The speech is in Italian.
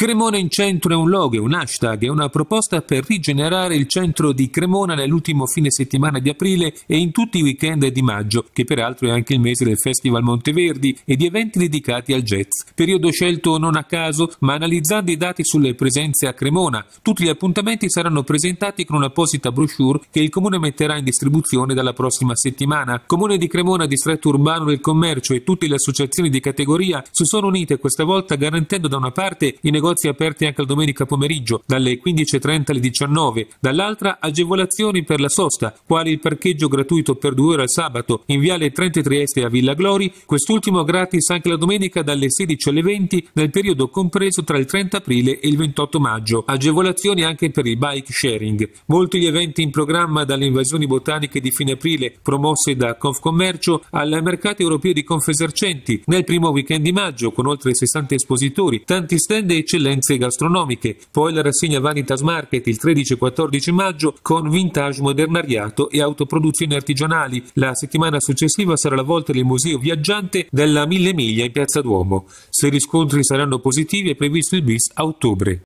Cremona in centro è un logo, un hashtag, è una proposta per rigenerare il centro di Cremona nell'ultimo fine settimana di aprile e in tutti i weekend di maggio, che peraltro è anche il mese del Festival Monteverdi e di eventi dedicati al jazz. Periodo scelto non a caso, ma analizzando i dati sulle presenze a Cremona. Tutti gli appuntamenti saranno presentati con un'apposita brochure che il comune metterà in distribuzione dalla prossima settimana. Comune di Cremona, distretto urbano del commercio e tutte le associazioni di categoria si sono unite questa volta garantendo da una parte i negozi negozi aperti anche la domenica pomeriggio, dalle 15.30 alle 19, dall'altra agevolazioni per la sosta, quali il parcheggio gratuito per due ore al sabato in Viale 30 Trieste a Villa Glori, quest'ultimo gratis anche la domenica dalle 16 alle 20 nel periodo compreso tra il 30 aprile e il 28 maggio, agevolazioni anche per il bike sharing. Molti gli eventi in programma dalle invasioni botaniche di fine aprile promosse da Confcommercio al mercato europeo di Confesercenti nel primo weekend di maggio con oltre 60 espositori, tanti stand eccezionali eccellenze gastronomiche, poi la rassegna Vanitas Market il 13 e 14 maggio con vintage modernariato e autoproduzioni artigianali. La settimana successiva sarà la volta del Museo Viaggiante della Mille Miglia in Piazza Duomo. Se i riscontri saranno positivi è previsto il bis a ottobre.